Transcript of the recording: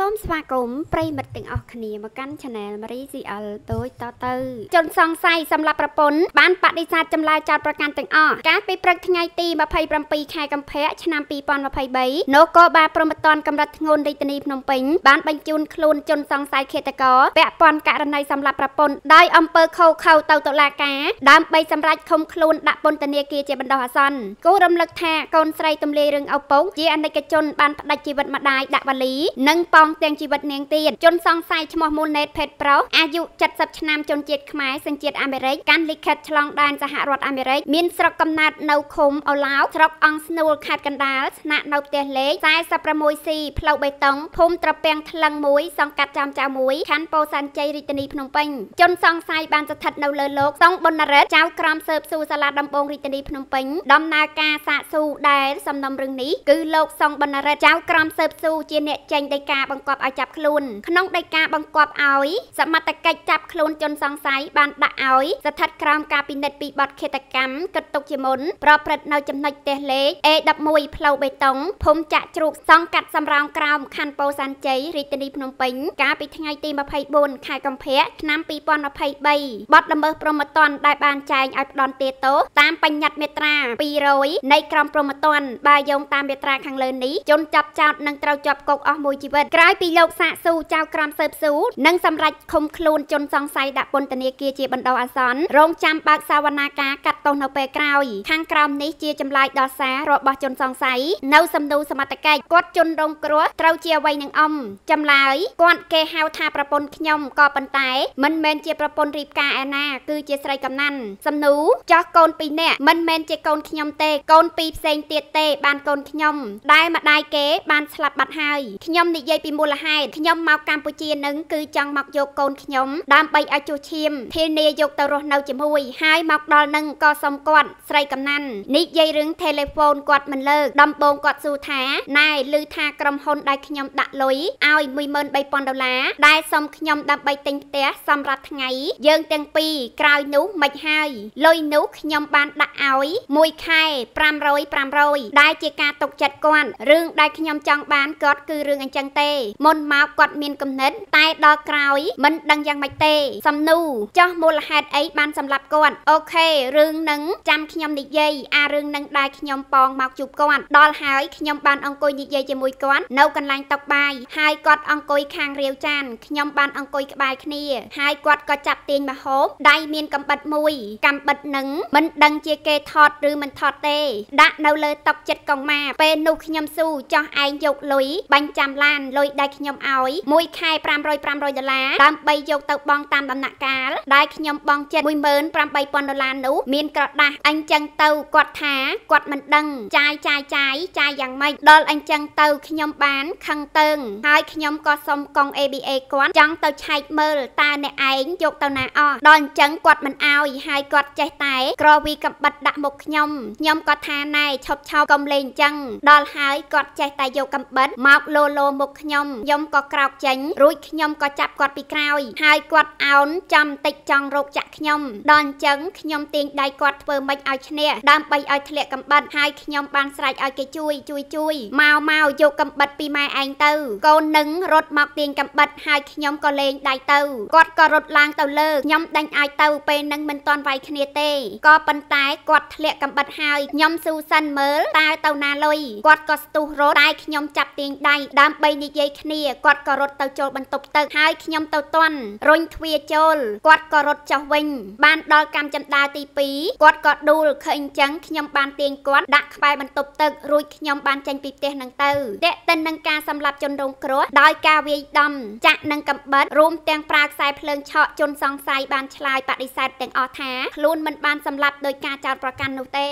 សូមស្វាគមន៍ប្រិមិត្តទាំងអស់គ្នា មកកាន់ Channel Marie CL ដូចតទៅជនសង្ស័យសម្រាប់ប្រពន្ធបានបដិសេធចម្លើយចោតប្រកាន់ទាំងអស់កាលពីព្រឹកថ្ងៃទី27ខែកុម្ភៈឆ្នាំ2023នគរបាលព្រំប្រទានកម្រិតធ្ងន់រាជធានីភ្នំពេញបានបញ្ជូនខ្លួនជនសង្ស័យឃាតករពាក់ព័ន្ធករណីសម្រាប់ប្រពន្ធដោយអង្គើខូខៅទៅតុលាការដើម្បីសម្រេចឃុំខ្លួនដាក់ពន្ធនាគារជាបណ្ដោះអាសន្នគូរំលឹកថាកូនស្រីទម្លាយរឿងឪពុកជាអនិច្ចជនបានផ្ដាច់ជីវិតម្ដាយដាក់វ៉ាលីនិងប៉ងងទាំងជីវិតនាងទៀតជនសង្ស័យឈ្មោះមូលណេតភេទប្រុសអាយុ70ឆ្នាំជនជាតិខ្មែរសញ្ជាតិអាមេរិកកាន់លិខិតឆ្លងដែនសហរដ្ឋអាមេរិកមានស្រុកកំណើតនៅឃុំអូឡាវស្រុកអង្គស្នួលខេត្តកណ្ដាលស្នាក់នៅផ្ទះលេខ 46C ផ្លូវបេតុងភូមិត្រពាំងថ្លឹង1សង្កាត់ចំចៅ1ខណ្ឌពោធិ៍សែនជ័យរាជធានីភ្នំពេញជនសង្ស័យបានស្ថិតនៅលើលោកសុងប៊ុនរ៉េតចៅក្រមស៊ើបសួរសាលាដំបងរាជធានីភ្នំពេញ ដំណើរការសាកសួរដែលសំណុំរឿងនេះគឺលោកសុងប៊ុនរ៉េតចៅក្រមស៊ើបសួរជាអ្នកចេញដីកាបង្បង្កប់ឲ្យចាប់ខ្លួនក្នុងដីកាបង្កប់ឲ្យសមត្ថកិច្ចចាប់ខ្លួនជនសង្ស័យបានដាក់ឲ្យស្ថិតក្រោមការពិនិត្យពីបទឃាតកម្មកិត្តទុកជាមុនប្រព្រឹត្តនៅចំណុចផ្ទះលេខ A11 ផ្លូវបេតុងភូមិចាក់ជ្រូកសង្កាត់សំរោងក្រោមខណ្ឌពោធិ៍សែនជ័យរាជធានីភ្នំពេញកាលពីថ្ងៃទី24ខែកុម្ភៈឆ្នាំ2023បទល្មើសព្រហ្មទណ្ឌដែលបានចែងឲ្យផ្ដន់ទាទោសតាមបញ្ញត្តិមេត្រា200នៃក្រមព្រហ្មទណ្ឌបើយោងតាមមេត្រាខាងលើនេះជនចាប់ចោតនឹងត្រូវជាប់គុកអស់មួយជីវិតក្រោយពីលោកសាកស៊ូចៅក្រមស៊ើបស៊ូនិងសម្រេចឃុំខ្លួនជនសង្ស័យដាក់ពន្ធនាគារជាបណ្ដោះអាសន្នរងចាំបើកសវនាការកាត់ទោសនៅពេលក្រោយ ខាងក្រោមនេះជាចម្លើយដល់សាររបស់ជនសង្ស័យនៅ សំណួរសមត្ថកិច្ចគាត់ជនរងគ្រោះត្រូវជាអ្វីនឹងអំ ចម្លើយគាត់គេហៅថាប្រពន្ធខ្ញុំក៏ប៉ុន្តែ មិនមែនជាប្រពន្ធរៀបការឯណា គឺជាស្រីកំណាន់សំណួរចោះកូនពីរនាក់មិនមែនជាកូនខ្ញុំទេកូនពីរផ្សេងទៀតទេបានកូនខ្ញុំ ដែលម្ដាយគេបានស្លាប់បាត់ហើយខ្ញុំនិយាយពីពីមូលហេតុខ្ញុំមកកម្ពុជានឹងគឺចង់មកយកកូនខ្ញុំដើម្បីឲ្យចុះឈាមធានាយកទៅរស់នៅជាមួយហើយមកដល់នឹងក៏សុំគាត់ ស្រីកំណាន់និយាយរឿងថេលេហ្វូនគាត់មិនលើកដំបងគាត់សួរថាណែឮថាក្រុមហ៊ុនដែលខ្ញុំដាក់លុយឲ្យ13000ដុល្លារដែលសុំខ្ញុំដើម្បីទិញផ្ទះសម្រាប់ថ្ងៃ យើងទាំងពីរក្រោយនោះមិនហើយលុយនោះខ្ញុំបានដាក់ឲ្យមួយខែ500 500ដែលជាការទុកចិត្តគាត់រឿងដែលខ្ញុំចង់បានគាត់គឺរឿងអញ្ចឹងទេមុនមកគាត់មានគំនិតតែដល់ក្រោយមិនដឹងយ៉ាងម៉េចទេ សំនូចោះមូលហេតុអីបានសម្លាប់គាត់អូខេរឿងនឹងចាំខ្ញុំនិយាយអារឿងនឹងដែលខ្ញុំប៉ងមកជួបគាត់ ដល់ហើយខ្ញុំបានអង្គុយនិយាយជាមួយគាត់នៅកន្លែងតុកបាយហើយគាត់អង្គុយខាងរាវចានខ្ញុំបានអង្គុយក្បែរគ្នាហើយគាត់ក៏ចាប់ទាញមហូបដៃមានកំបិតមួយកំបិតនឹងមិនដឹងជាគេថតឬមិនថតទេដាក់នៅលើតុកចិត្តកងម៉ាពេលនោះខ្ញុំស៊ូចោះឯងយកលុយបាញ់ចាំឡានលុយ1ដែលខ្ញុំឲ្យមួយខែ500 500ដុល្លារដើម្បីយកទៅបង់តាមដំណាក់កាលដែលខ្ញុំបង់ចិត្ត18000ដុល្លារនោះមានក្រដាស់អញ្ចឹងទៅគាត់ថាគាត់មិនដឹងចាយចាយចាយចាយយ៉ាងម៉េចដល់អញ្ចឹងទៅខ្ញុំបានខឹងតើងហើយខ្ញុំក៏សុំកង ABA គាត់ចង់ទៅឆែកមើលតើអ្នកឯងយកទៅណាអស់ដល់អញ្ចឹងគាត់មិនឲ្យ ហើយគាត់ចេះតែ ក្រវីកំបិតដាក់មុខខ្ញុំខ្ញុំក៏ថាណែឈប់ឈប់កុំលេងអញ្ចឹង ដល់ហើយគាត់ចេះតែយកកំបិតមកលោលោមុខខ្ញុំខ្ញុំខ្ញុំក៏ក្រោកចេញរួចខ្ញុំក៏ចាប់គាត់ពីក្រោយហើយគាត់អោនចាំតិចចង់រោគចាក់ខ្ញុំដល់អញ្ចឹងខ្ញុំទាញដៃគាត់ធ្វើម៉េចឲ្យឈ្នះដើម្បីឲ្យធ្លាក់កំបិតហើយខ្ញុំបានស្រែកឲ្យគេជួយជួយជួយមកមកយកកំបិតពីម៉ែឯងទៅ កូននឹងរត់មកទាញកំបិតហើយខ្ញុំក៏លេងដៃទៅគាត់ក៏រត់ឡើងទៅលើខ្ញុំដេញអាចទៅពេលនឹងមិនទាន់វាយគ្នាទេក៏ប៉ុន្តែគាត់ធ្លាក់កំបិតហើយខ្ញុំស៊ូសិនមើលតើទៅណាលុយគាត់ក៏ស្ទុះរត់តែខ្ញុំចាប់ទាញដៃដើម្បីនិយាយគ្នាគាត់ក៏រត់ទៅចូលបន្ទប់ទឹកហើយខ្ញុំទៅទាន់រុញទ្វារចូលគាត់ក៏រត់ចុះវិញបានដល់កម្មចន្ទាទី2គាត់ក៏ដួលឃើញចឹងខ្ញុំបានទាញគាត់ដាក់ក្បែរបន្ទប់ទឹករួចខ្ញុំបានចេញពីផ្ទះនឹងទៅតេតិននឹងការសម្លាប់ជនរងគ្រោះដោយការវាយដំចាក់និងកំបិតរួមទាំងប្រើខ្សែភ្លើងឆក់ជនសង្ស័យបានឆ្លើយបដិសេធទាំងអស់ថាខ្លួនមិនបានសម្លាប់ដោយការចោទប្រកាន់នោះទេ